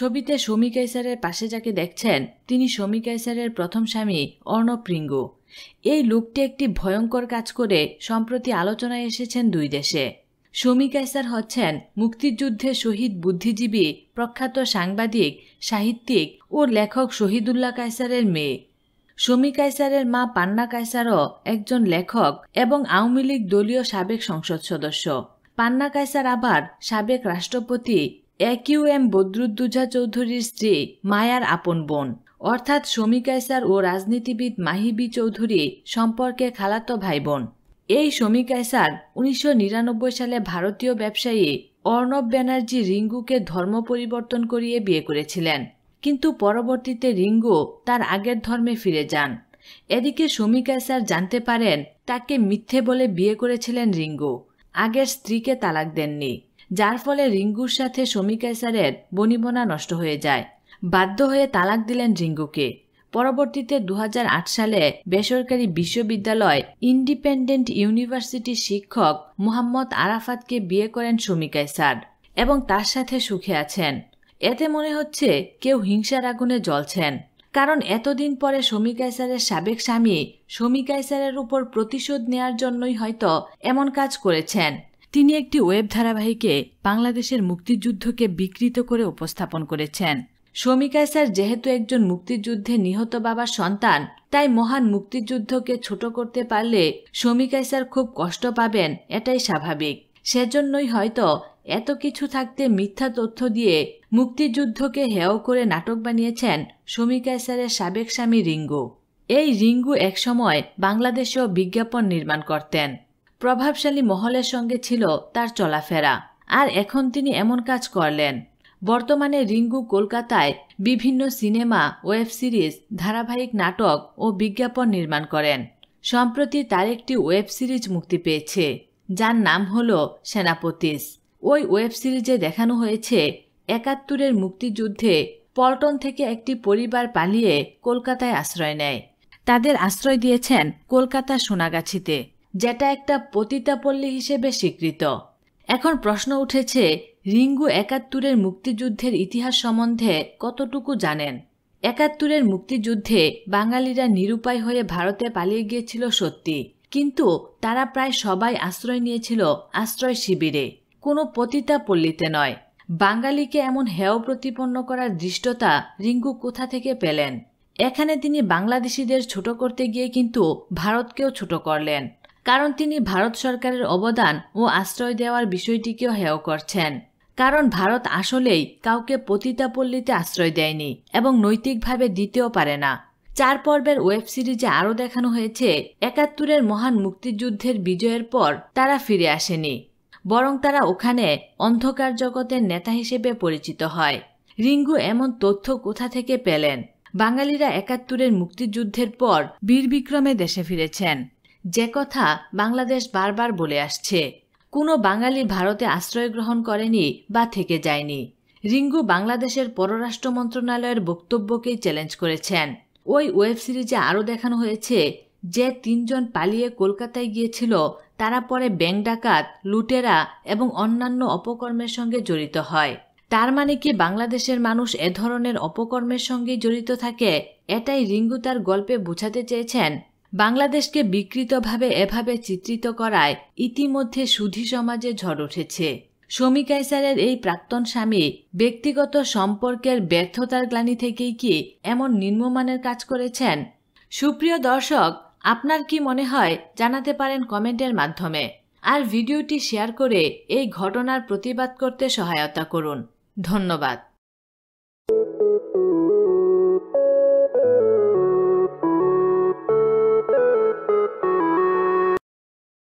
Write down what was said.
ছবিতে সমী কাইসারের পাশে যাকে দেখছেন তিনি সমী কাইসারের প্রথম স্বামী অর্ণব এই লুকটি একটি ভয়ঙ্কর কাজ করে সম্প্রতি আলোচনায় এসেছেন দুই দেশে সমী কাইসার হচ্ছেন মুক্তিযুদ্ধে শহীদ বুদ্ধিজীবী প্রখ্যাত সাংবাদিক সাহিত্যিক ও লেখক শহীদুল্লাহ কায়সারের মেয়ে সমী কায়সারের মা পান্না কায়সারও একজন লেখক এবং আওয়ামী লীগ দলীয় সাবেক সংসদ সদস্য পান্না কায়সার আবার সাবেক রাষ্ট্রপতি একিউ এম বদরুদ্দুজা চৌধুরীর স্ত্রী মায়ার আপন বোন অর্থাৎ সমী কায়সার ও রাজনীতিবিদ মাহিবি চৌধুরী সম্পর্কে খালাতো ভাই বোন এই সমী কায়সার উনিশশো সালে ভারতীয় ব্যবসায়ী অর্ণব ব্যানার্জি রিঙ্গুকে ধর্ম পরিবর্তন করিয়ে বিয়ে করেছিলেন কিন্তু পরবর্তীতে রিঙ্গু তার আগের ধর্মে ফিরে যান এদিকে সমী কায়সার জানতে পারেন তাকে মিথ্যে বলে বিয়ে করেছিলেন রিঙ্গু আগের স্ত্রীকে তালাক দেননি যার ফলে রিঙ্গুর সাথে শমী বনিবনা নষ্ট হয়ে যায় বাধ্য হয়ে তালাক দিলেন রিঙ্গুকে পরবর্তীতে দু সালে বেসরকারি বিশ্ববিদ্যালয় ইন্ডিপেন্ডেন্ট ইউনিভার্সিটির শিক্ষক মোহাম্মদ আরাফাতকে বিয়ে করেন শমী এবং তার সাথে সুখে আছেন এতে মনে হচ্ছে কেউ হিংসার আগুনে জ্বলছেন কারণ এতদিন পরে শমী কাইসারের সাবেক স্বামী শমী কাইসারের উপর প্রতিশোধ নেয়ার জন্যই হয়তো এমন কাজ করেছেন তিনি একটি ওয়েব ধারাবাহিকে বাংলাদেশের মুক্তিযুদ্ধকে বিকৃত করে উপস্থাপন করেছেন শমিকায় স্যার যেহেতু একজন মুক্তিযুদ্ধে নিহত বাবার সন্তান তাই মহান মুক্তিযুদ্ধকে ছোট করতে পারলে শমিকায় স্যার খুব কষ্ট পাবেন এটাই স্বাভাবিক সেজন্যই হয়তো এত কিছু থাকতে মিথ্যা তথ্য দিয়ে মুক্তিযুদ্ধকে হেয় করে নাটক বানিয়েছেন শমিকায় স্যারের সাবেক স্বামী রিঙ্গু এই রিঙ্গু একসময় বাংলাদেশেও বিজ্ঞাপন নির্মাণ করতেন প্রভাবশালী মহলের সঙ্গে ছিল তার চলাফেরা আর এখন তিনি এমন কাজ করলেন বর্তমানে রিঙ্গু কলকাতায় বিভিন্ন সিনেমা ওয়েব সিরিজ ধারাবাহিক নাটক ও বিজ্ঞাপন নির্মাণ করেন সম্প্রতি তার একটি ওয়েব সিরিজ মুক্তি পেয়েছে যার নাম হল সেনাপতিস ওই ওয়েব সিরিজে দেখানো হয়েছে একাত্তরের মুক্তিযুদ্ধে পল্টন থেকে একটি পরিবার পালিয়ে কলকাতায় আশ্রয় নেয় তাদের আশ্রয় দিয়েছেন কলকাতা সোনাগাছিতে যেটা একটা পতিতাপল্লী হিসেবে স্বীকৃত এখন প্রশ্ন উঠেছে রিঙ্গু একাত্তরের মুক্তিযুদ্ধের ইতিহাস সম্বন্ধে কতটুকু জানেন একাত্তরের মুক্তিযুদ্ধে বাঙালিরা নিরুপায় হয়ে ভারতে পালিয়ে গিয়েছিল সত্যি কিন্তু তারা প্রায় সবাই আশ্রয় নিয়েছিল আশ্রয় শিবিরে কোনো পতিতা পল্লীতে নয় বাঙালিকে এমন হেয় প্রতিপন্ন করার দৃষ্টতা রিঙ্গু কোথা থেকে পেলেন এখানে তিনি বাংলাদেশিদের ছোট করতে গিয়ে কিন্তু ভারতকেও ছোট করলেন কারণ তিনি ভারত সরকারের অবদান ও আশ্রয় দেওয়ার বিষয়টিকেও হেয় করছেন কারণ ভারত আসলেই কাউকে পতিতাপল্লীতে আশ্রয় দেয়নি এবং নৈতিকভাবে দিতেও পারে না চার পর্বের ওয়েব সিরিজে আরও দেখানো হয়েছে একাত্তরের মহান মুক্তিযুদ্ধের বিজয়ের পর তারা ফিরে আসেনি বরং তারা ওখানে অন্ধকার জগতের নেতা হিসেবে পরিচিত হয় রিঙ্গু এমন তথ্য কোথা থেকে পেলেন বাঙালিরা একাত্তরের মুক্তিযুদ্ধের পর বীরবিক্রমে দেশে ফিরেছেন যে কথা বাংলাদেশ বারবার বলে আসছে কোনো বাঙালি ভারতে আশ্রয় গ্রহণ করেনি বা থেকে যায়নি রিঙ্গু বাংলাদেশের পররাষ্ট্র মন্ত্রণালয়ের বক্তব্যকেই চ্যালেঞ্জ করেছেন ওই ওয়েব সিরিজে আরও দেখানো হয়েছে যে তিনজন পালিয়ে কলকাতায় গিয়েছিল তারা পরে ব্যাংক ডাকাত লুটেরা এবং অন্যান্য অপকর্মের সঙ্গে জড়িত হয় তার মানে কি বাংলাদেশের মানুষ এ ধরনের অপকর্মের সঙ্গে জড়িত থাকে এটাই রিঙ্গু তার গল্পে বোঝাতে চেয়েছেন বাংলাদেশকে বিকৃতভাবে এভাবে চিত্রিত করায় ইতিমধ্যে সুধি সমাজে ঝড় উঠেছে শমী কাইসারের এই প্রাক্তন স্বামী ব্যক্তিগত সম্পর্কের ব্যর্থতার গ্লানি থেকেই কি এমন নিম্নমানের কাজ করেছেন সুপ্রিয় দর্শক আপনার কি মনে হয় জানাতে পারেন কমেন্টের মাধ্যমে আর ভিডিওটি শেয়ার করে এই ঘটনার প্রতিবাদ করতে সহায়তা করুন ধন্যবাদ